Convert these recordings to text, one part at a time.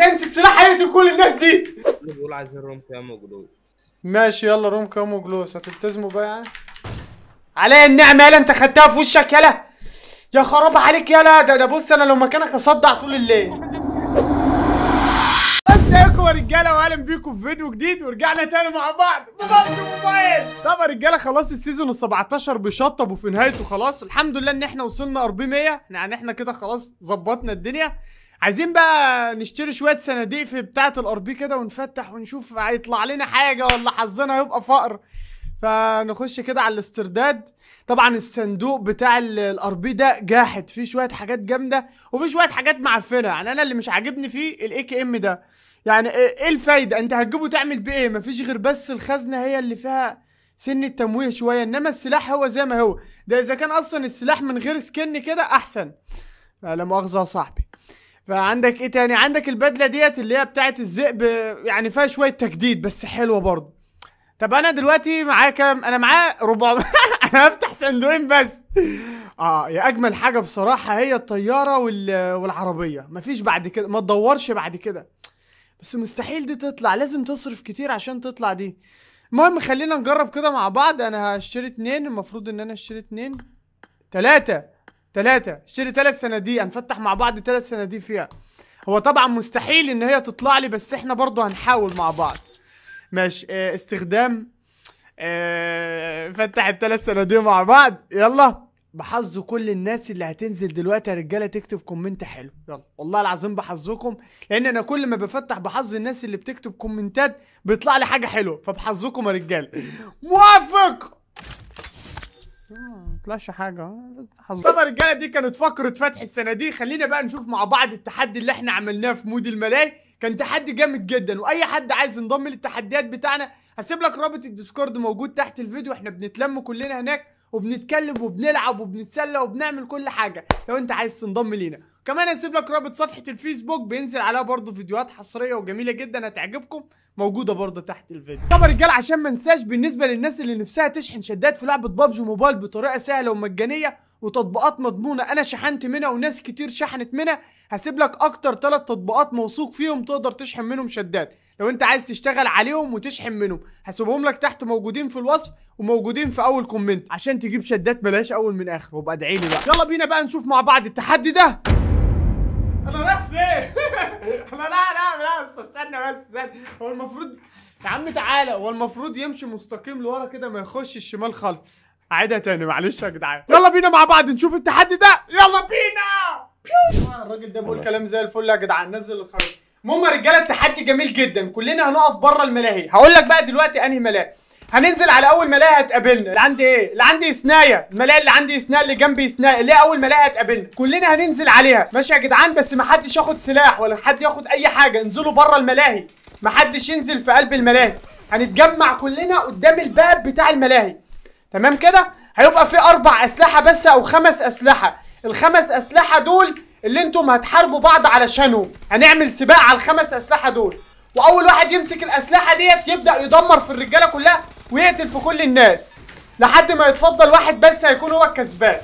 واحد هيمسك سلاح حياتي كل الناس دي بقول عايزين روم كام جلوس ماشي يلا روم كام جلوس هتلتزموا بقى يعني عليا النعمه يالا انت خدتها في وشك يالا يا خراب عليك يالا ده ده بص انا لو مكانك هصدع طول الليل ازيكم يا رجاله واهلا بيكم في فيديو جديد ورجعنا تاني مع بعض ببجي موبايل يا رجاله خلاص السيزون ال 17 بيشطب وفي نهايته خلاص الحمد لله ان احنا وصلنا 400 يعني احنا كده خلاص ظبطنا الدنيا عايزين بقى نشتري شويه صناديق في بتاعه الار بي كده ونفتح ونشوف هيطلع لنا حاجه ولا حظنا هيبقى فقر فنخش كده على الاسترداد طبعا الصندوق بتاع الار بي ده جاحد فيه شويه حاجات جامده وفي شويه حاجات معفنه يعني انا اللي مش عاجبني فيه الاي كي ام ده يعني إيه،, ايه الفايده انت هتجيبه تعمل بيه ايه مفيش غير بس الخزنه هي اللي فيها سن التمويه شويه انما السلاح هو زي ما هو ده اذا كان اصلا السلاح من غير سكن كده احسن لا مؤاخذه يا صاحبي فعندك ايه تاني عندك البدله ديت اللي هي بتاعت الذئب يعني فيها شويه تجديد بس حلوه برضه طب انا دلوقتي معايا كام انا معايا 400 انا هفتح صندوقين بس اه يا اجمل حاجه بصراحه هي الطياره وال... والعربيه مفيش بعد كده ما تدورش بعد كده بس مستحيل دي تطلع لازم تصرف كتير عشان تطلع دي المهم خلينا نجرب كده مع بعض انا هشتري اتنين المفروض ان انا اشتري اتنين تلاتة ثلاثة اشتري ثلاث صناديق هنفتح مع بعض ثلاث صناديق فيها هو طبعا مستحيل ان هي تطلع لي بس احنا برضه هنحاول مع بعض ماشي اه استخدام اه فتح الثلاث صناديق مع بعض يلا بحظ كل الناس اللي هتنزل دلوقتي يا رجاله تكتب كومنت حلو يلا والله العظيم بحظكم لان انا كل ما بفتح بحظ الناس اللي بتكتب كومنتات بيطلع لي حاجه حلوه فبحظكم يا رجاله موافق طلعش حاجه حظ طب الرجاله دي كانت تفكروا فتح السنه دي خلينا بقى نشوف مع بعض التحدي اللي احنا عملناه في مود الملاهي كان تحدي جامد جدا واي حد عايز ينضم للتحديات بتاعنا هسيب لك رابط الديسكورد موجود تحت الفيديو احنا بنتلم كلنا هناك وبنتكلم وبنلعب وبنتسلى وبنعمل كل حاجه لو انت عايز تنضم لينا كمان هنسيب لك رابط صفحه الفيسبوك بينزل عليها برضه فيديوهات حصريه وجميله جدا هتعجبكم موجوده برضه تحت الفيديو طب يا رجال عشان ما انساش بالنسبه للناس اللي نفسها تشحن شدات في لعبه بابجي موبايل بطريقه سهله ومجانيه وتطبيقات مضمونه انا شحنت منها وناس كتير شحنت منها هسيب لك اكتر ثلاث تطبيقات موثوق فيهم تقدر تشحن منهم شدات لو انت عايز تشتغل عليهم وتشحن منهم هسيبهم لك تحت موجودين في الوصف وموجودين في اول كومنت عشان تجيب شدات بلاش اول من اخر وبقى ادعي لي بقى يلا بينا بقى نشوف مع بعض التحدي ده انا رايح فين؟ انا لا لا لا استنى بس استنى هو المفروض يا عم تعالى هو المفروض يمشي مستقيم لورا كده ما يخش الشمال خالص اعيدها تاني معلش يا جدعان يلا بينا مع بعض نشوف التحدي ده يلا بينا آه، الراجل ده بيقول كلام زي الفل يا جدعان نزل الخريطه المهم يا رجاله التحدي جميل جدا كلنا هنقف بره الملاهي هقول لك بقى دلوقتي انهي ملاهي هننزل على اول ملاهي هتقابلنا اللي عندي ايه اللي عندي سنايه الملاهي اللي عندي سنا اللي جنبي سنا اللي اول ملاهي هتقابلنا كلنا هننزل عليها ماشي يا جدعان بس ما حدش ياخد سلاح ولا حد ياخد اي حاجه انزلوا بره الملاهي ما حدش ينزل في قلب الملاهي هنتجمع كلنا قدام الباب بتاع الملاهي تمام كده هيبقى في اربع اسلحه بس او خمس اسلحه الخمس اسلحه دول اللي انتم هتحاربوا بعض علشانهم هنعمل سباق على الخمس اسلحه دول واول واحد يمسك الاسلحه ديت يبدا يدمر في الرجاله كلها ويقتل في كل الناس لحد ما يتفضل واحد بس هيكون هو الكسبان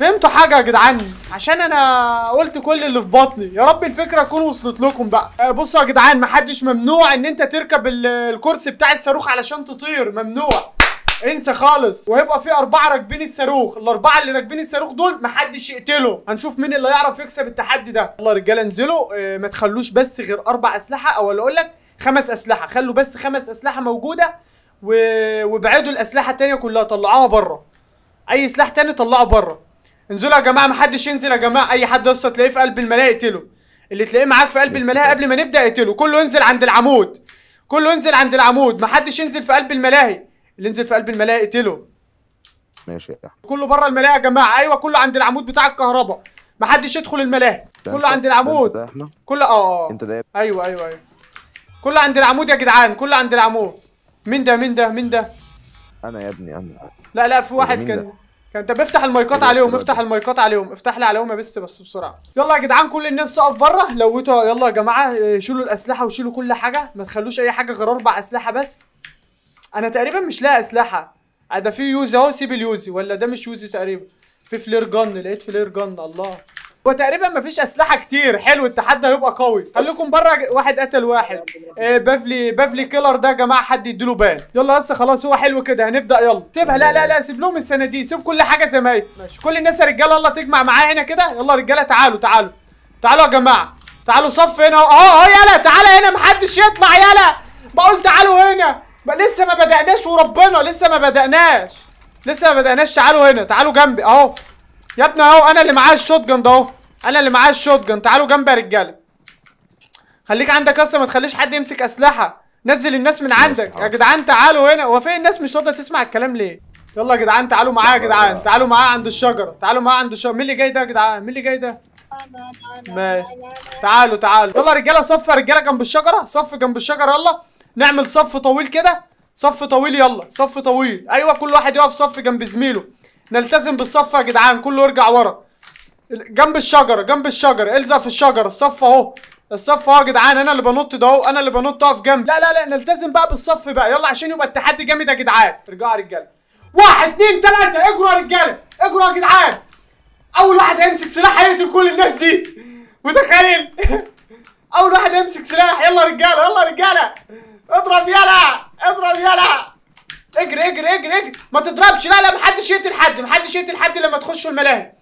فهمتوا حاجة يا جدعان عشان انا قلت كل اللي في بطني يا رب الفكرة تكون وصلت لكم بقى آه، بصوا يا جدعان محدش ممنوع ان انت تركب الكرسي بتاع الصاروخ علشان تطير ممنوع انسى خالص وهيبقى في اربعه راكبين الصاروخ الاربعه اللي راكبين الصاروخ دول محدش يقتله هنشوف مين اللي هيعرف يكسب التحدي ده يلا رجاله انزلوا اه ما تخلوش بس غير اربع اسلحه او اللي اقول لك خمس اسلحه خلوا بس خمس اسلحه موجوده وابعدوا الاسلحه التانيه كلها طلعوها بره اي سلاح تاني طلعه بره انزلوا يا جماعه محدش ينزل يا جماعه اي حد لسه تلاقيه في قلب الملاهي اقتله اللي تلاقيه معاك في قلب الملاهي قبل ما نبدا اقتله كله ينزل عند العمود كله ينزل عند العمود محدش ينزل في قلب الملاهي اللي ينزل في قلب الملاهي اقتله ماشي يا احمد كله بره الملاهي يا جماعه ايوه كله عند العمود بتاع الكهرباء محدش يدخل الملاهي كله عند العمود كله اه اه انت ده ايوه ايوه ايوه كله عند العمود يا جدعان كله عند العمود مين ده مين ده مين ده انا يا ابني انا لا لا في إيه واحد كان كان طب افتح المايكات إيه عليهم إيه افتح المايكات عليهم افتح لي عليهم بس بس بسرعه يلا يا جدعان كل الناس تقف بره لوتوا يلا يا جماعه آه، شيلوا الاسلحه وشيلوا كل حاجه ما تخلوش اي حاجه غير اربع اسلحه بس انا تقريبا مش لاقي اسلحه آه، ده في يوزي اهو سيب اليوزي ولا ده مش يوزي تقريبا في فلير جن لقيت فلير جن الله وتقريبا مفيش اسلحه كتير حلو التحدي هيبقى قوي خليكم بره واحد قتل واحد إيه، بافلي بافلي كيلر ده يا جماعه حد يديله بان يلا بس خلاص هو حلو كده هنبدا يلا سيبها لا لا لا سيب لهم الصناديق سيب كل حاجه زي ما هي ماشي كل الناس يا رجاله يلا تجمع معايا هنا كده يلا رجاله تعالوا تعالوا تعالوا يا جماعه تعالوا صف هنا اه اه يلا تعالى هنا محدش يطلع يلا بقول تعالوا هنا ما لسه ما بدأناش وربنا لسه ما بدأناش لسه ما بدأناش تعالوا هنا تعالوا جنبي اهو يا ابني اهو انا اللي معايا الشوت جن ده اهو انا اللي معايا الشوت جن تعالوا جنبي يا رجاله خليك عندك اصلا ما تخليش حد يمسك اسلحه نزل الناس من عندك يا جدعان تعالوا هنا هو فين الناس مش راضيه تسمع الكلام ليه يلا يا جدعان تعالوا معايا يا جدعان تعالوا معايا عند الشجره تعالوا معايا عند الشجره مين اللي جاي ده يا جدعان مين اللي جاي ده ماشي تعالوا تعالوا يلا رجاله صف يا رجاله جنب الشجره صف جنب الشجره يلا نعمل صف طويل كده صف طويل يلا صف طويل ايوه كل واحد يقف صف جنب زميله نلتزم بالصف يا جدعان كله يرجع ورا جنب الشجره جنب الشجره الزق في الشجره الصف اهو الصف اهو يا جدعان انا اللي بنط ده اهو انا اللي بنط اقف جنب لا لا لا نلتزم بقى بالصف بقى يلا عشان يبقى التحدي جامد يا جدعان ارجعوا يا رجاله واحد اتنين تلاته اجروا يا رجاله اجروا يا جدعان اول واحد هيمسك سلاح هيقتل كل الناس دي متخيل اول واحد هيمسك سلاح يلا رجاله يلا رجاله اضرب يلا اضرب يلا اجري اجري اجري اجري ما تضربش لا لا محدش يقتل حد محدش يقتل حد لما تخشوا الملاهي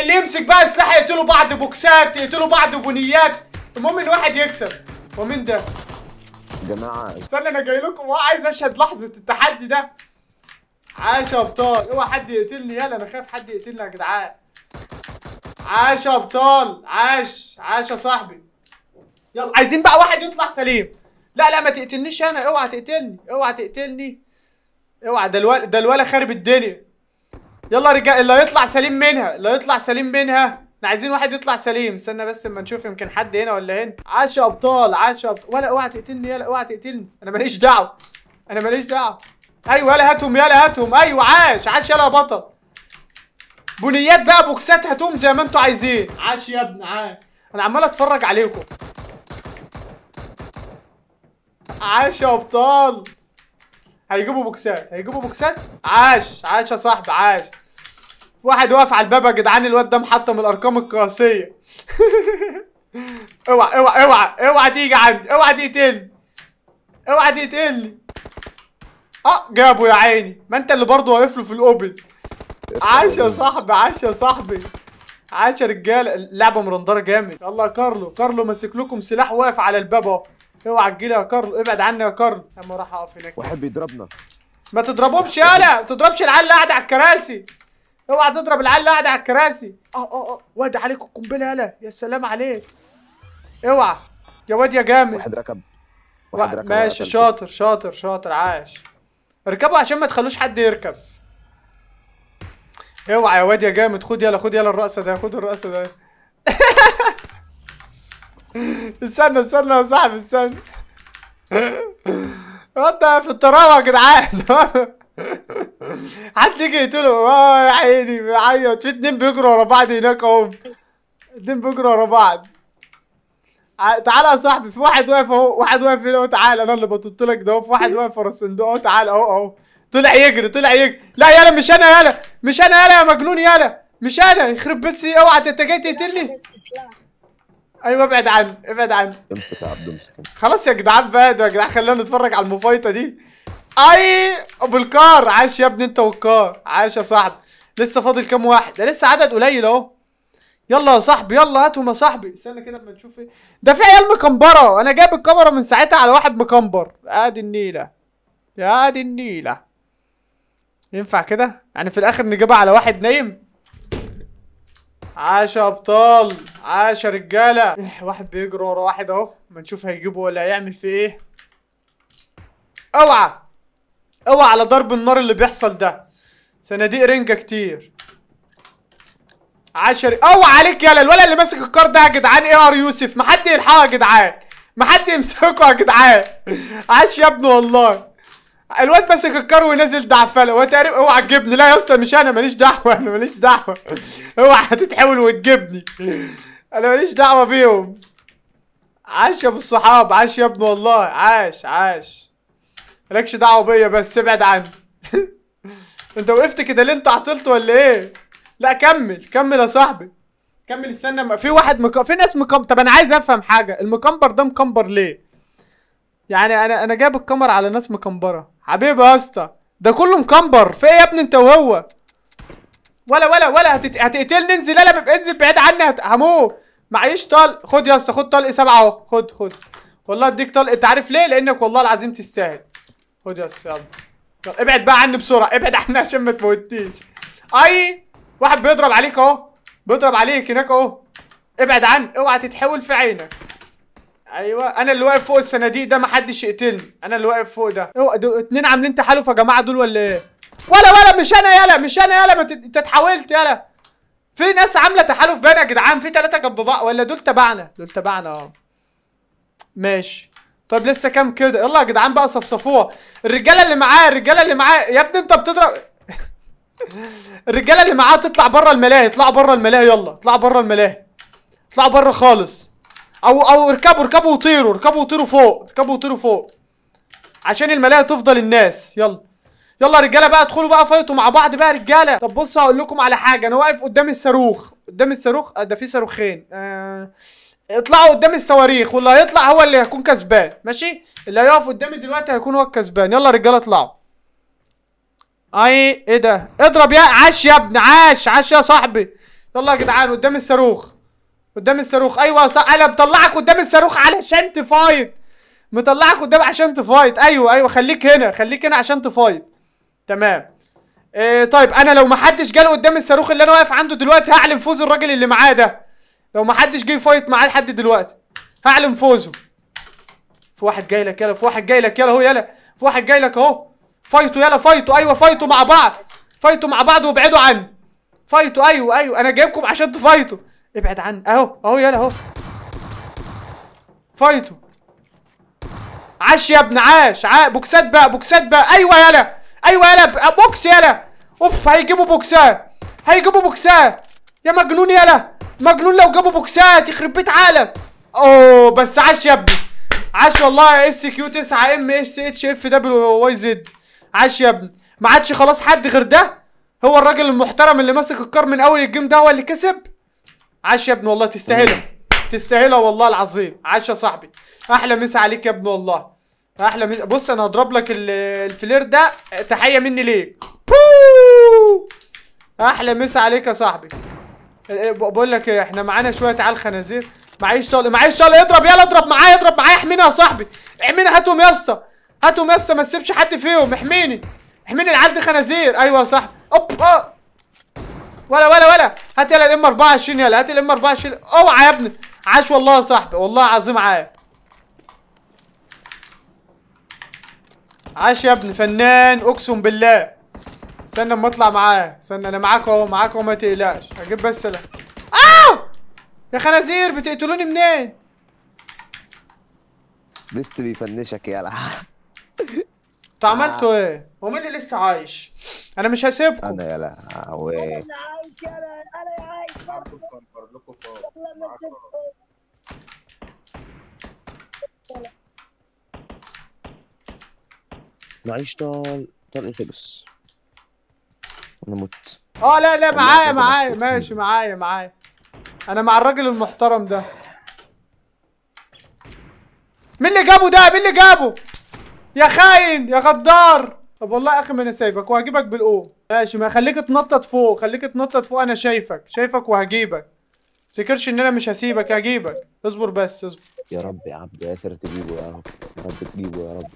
اللي يمسك بقى السلاح يقتلوا بعض بوكسات يقتلوا بعض بنيات المهم ان واحد يكسب ومين ده جماعه استنى انا جاي لكم عايز اشهد لحظه التحدي ده عاش يا ابطال اوعى حد يقتلني يلا انا خايف حد يقتلني يا جدعان عاش يا ابطال عاش عاش يا صاحبي يلا عايزين بقى واحد يطلع سليم لا لا ما تقتلنيش انا اوعى تقتلني اوعى تقتلني اوعى ده الولا ده الولا خارب الدنيا يلا يا رجاله اللي هيطلع سليم منها اللي هيطلع سليم منها احنا عايزين واحد يطلع سليم استنى بس اما نشوف يمكن حد هنا ولا هنا عاش يا ابطال عاش يا ابطال ولا اوعى تقتلني يلا اوعى تقتلني انا ماليش دعوه انا ماليش دعوه ايوه يلا هاتهم يلا هاتهم ايوه عاش عاش يلا يا بطل بنيات بقى بوكسات هاتهم زي ما انتوا عايزين عاش يا ابن عاش انا عمال اتفرج عليكم عاش يا ابطال هيجيبوا بوكسات هيجيبوا بوكسات عاش عاش يا صاحبي عاش واحد واقف على الباب يا جدعان الواد ده محطم الارقام القياسيه اوعى اوعى اوعى اوعى تيجي عندي اوعى تقتلني اوعى تقتلني اه جابه يا عيني ما انت اللي برضه واقف له في الاوبن عاش يا صاحبي عاش يا صاحبي عاش يا رجاله اللعبه مرندره جامد يلا كارلو كارلو ماسك لكم سلاح واقف على الباب اهو اوعى تجيلي يا كارلو ابعد عني يا كارلو اما راح اقف هناك واحد بيضربنا ما تضربهمش يالا ما تضربش العيال اللي قاعده على الكراسي اوعى تضرب العيال اللي قاعده على الكراسي اه اه اه واد عليك القنبله يالا يا سلام عليك اوعى يا واد يا جامد واحد ركب واحد ركب ماشي شاطر شاطر شاطر عاش اركبوا عشان ما تخلوش حد يركب اوعى يا واد يا جامد خد يالا خد يالا الرقصه ده خد الرقصه ده استنى استنى يا صاحبي استنى انت في التراب يا جدعان حد يجي يقتله اه يا عيني بيعيط في اتنين بيجروا ورا بعض هناك اهو اتنين بيجروا ورا بعض آه، تعالى يا صاحبي في واحد واقف اهو واحد واقف هنا اهو تعالى انا اللي بطلت لك ده في واحد واقف ورا الصندوق اهو تعالى اهو اهو طلع يجري طلع يجري لا يالا مش انا يالا مش انا يالا يا مجنون يالا مش انا يخرب بيتي اوعى انت جاي تقتلني ايوه ابعد عني ابعد عني امسك يا عبد امسك خلاص يا جدعان بعد يا جدعان خلينا نتفرج على المفايطه دي اي بالكار عاش يا ابني انت والكار عاش يا صاحبي لسه فاضل كام واحد ده لسه عدد قليل اهو يلا يا صاحبي يلا هاتهم يا صاحبي استنى كده اما نشوف ايه ده في عيال مكمبره انا جايب الكاميرا من ساعتها على واحد مكمبر ادي النيله يا دي النيله ينفع كده يعني في الاخر نجيبها على واحد نايم عاش يا ابطال عاش يا رجاله إيه، واحد بيجري ورا واحد اهو ما نشوف هيجيبه ولا هيعمل فيه ايه اوعى اوعى على ضرب النار اللي بيحصل ده صناديق رنجه كتير عشر اوعى عليك يلا الولد اللي ماسك الكار ده يا جدعان ايه ار يوسف ما حد يلحقه يا جدعان ما حد يمسكه يا جدعان عاش يا ابني والله الواد ماسك الكارو ونازل دعفله هو تقريبا اوعى تجيبني لا يا اسطى مش انا ماليش دعوه انا ماليش دعوه اوعى هتتحول وتجيبني انا ماليش دعوه بيهم عاش يا ابو الصحاب عاش يا ابني والله عاش عاش مالكش دعوه بيا بس ابعد عني انت وقفت كده ليه انت عطلت ولا ايه لا كمل كمل يا صاحبي كمل استنى ما في واحد مك... في ناس مكم طب انا عايز افهم حاجه المكمبر ده مكمبر ليه يعني انا انا جايب الكاميرا على ناس مكمبره حبيبي يا اسطى ده كله مكمبر في ايه يا ابني انت وهو ولا ولا ولا هتت... هتقتلني انزل لا لا انزل بعيد عني هت... هموت معيش طلق خد يا اسطى خد طلق سبعه اهو خد خد والله اديك طلق انت عارف ليه لانك والله العظيم تستاهل خد يا اسطى يلا يلا ابعد بقى عني بسرعه ابعد عني عشان ما تموتنيش اي واحد بيضرب عليك اهو بيضرب عليك هناك اهو ابعد عني اوعى تتحول في عينك ايوه انا اللي واقف فوق الصناديق ده محدش يقتلني انا اللي واقف فوق ده اوعى دول اتنين عاملين تحالف يا جماعه دول ولا ايه ولا ولا مش انا يالا مش انا يالا ما انت اتحولت يالا في ناس عامله تحالف بينا يا جدعان في ثلاثه جنب بعض ولا دول تبعنا دول تبعنا اه ماشي طيب لسه كام كده يلا يا جدعان بقى صفصفوها الرجاله اللي معاه الرجاله اللي معاه يا ابني انت بتضرب الرجاله اللي معاه تطلع بره الملاهي اطلعوا بره الملاهي يلا اطلعوا بره الملاهي اطلعوا بره خالص او او اركبوا اركبوا وطيروا اركبوا وطيروا فوق اركبوا وطيروا فوق عشان الملاهي تفضل الناس يلا يلا يا رجاله بقى ادخلوا بقى فايتوا مع بعض بقى يا رجاله طب بصوا هقول لكم على حاجه انا واقف قدام الصاروخ قدام الصاروخ آه، ده في صاروخين آه... اطلعوا قدام الصواريخ واللي هيطلع هو اللي هيكون كسبان ماشي اللي هيقف قدامي دلوقتي هيكون هو الكسبان يلا يا رجاله اطلعوا اي ايه ده اضرب يا عاش يا ابني عاش عاش يا صاحبي يلا يا جدعان قدام الصاروخ قدام الصاروخ ايوه صح انا مطلعك قدام الصاروخ علشان تفايت مطلعك قدام عشان تفايت ايوه ايوه خليك هنا خليك هنا عشان تفايت تمام إيه طيب انا لو ما حدش جاله قدام الصاروخ اللي انا واقف عنده دلوقتي هعلن فوز الراجل اللي معاه ده لو ما حدش جه فايت معاه لحد دلوقتي هعلن فوزه في واحد جاي لك يلا في واحد جاي لك يلا اهو يلا في واحد جاي لك اهو فايتوا يلا فايتوا ايوه فايتوا مع بعض فايتوا مع بعض وابعدوا عني فايتوا ايوه ايوه انا جايبكم عشان تفايتوا ابعد عن اهو اهو يلا اهو فايتو عاش يا ابن عاش ع... بوكسات بقى بوكسات بقى ايوه يلا ايوه يلا أه، بوكس يلا اوف هيجيبوا بوكسات هيجيبوا بوكسات يا مجنون يلا مجنون لو جابوا بوكسات يخرب بيت عقلك اوه بس عاش يا ابني عاش والله اس كيو 9 ام اس اتش اف دبليو واي زد عاش يا ابني ما عادش خلاص حد غير ده هو الراجل المحترم اللي ماسك الكار من اول الجيم ده هو اللي كسب عاش يا ابني والله تستاهلها تستاهلها والله العظيم عاش يا صاحبي احلى مسا عليك يا ابني والله احلى مسا بص انا هضرب لك الفلير ده تحيه مني ليك احلى مسا عليك يا صاحبي أه، أه، بقول لك إيه، احنا معانا شويه عيال خنازير معيش شال معيش شال اضرب يلا اضرب معايا اضرب معايا احميني يا صاحبي احميني هاتهم يا اسطى هاتهم يا اسطى ما تسيبش حد فيهم احميني احميني العيال دي خنازير ايوه يا صاحبي اوبا ولا ولا ولا هات يلا الام 24 يلا هات الام 24 اوعى يا ابني عاش والله يا صاحبي والله العظيم عاش عاش يا ابني فنان اقسم بالله استنى اما اطلع معاه استنى انا معاك اهو معاك اهو ما تقلقش هجيب بس لا اه يا خنازير بتقتلوني منين بيست بيفنشك يلا انتوا عملتوا ايه ومين اللي لسه عايش انا مش هسيبكم انا يا لهوي انا عايش انا انا عايش برضه يلا ما طال طلقي إيه خلص انا مت اه لا لا معايا معايا ماشي معايا معايا انا مع الراجل المحترم ده مين اللي جابه ده مين اللي جابه يا خاين يا غدار طب والله اخي ما انا سايبك وهجيبك بالاو ماشي ما خليك تنطط فوق خليك تنطط فوق انا شايفك شايفك وهجيبك تفتكرش ان انا مش هسيبك هجيبك اصبر بس اصبر يا رب يا عبد ياسر تجيبه يا رب يا رب تجيبه يا رب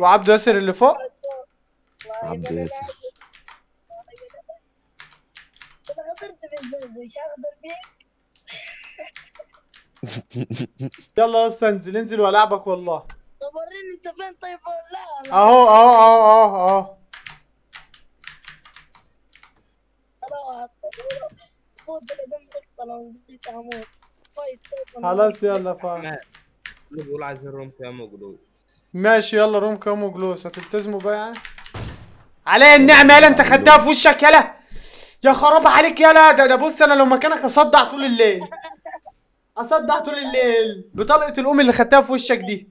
وعبد ياسر اللي فوق عبد ياسر يلا يا اسطى انزل انزل والعبك والله طب وريني انت فين طيب لا اهو اهو اهو اهو اهو خلاص يلا فاهم نقول روم كام وجلوس ماشي يلا روم كام وجلوس هتلتزموا بقى يعني عليا النعمه يلا انت خدتها في وشك يلا يا خراب عليك يلا ده ده بص انا لو مكانك اصدع طول الليل اصدع طول الليل بطلقه الام اللي خدتها في وشك دي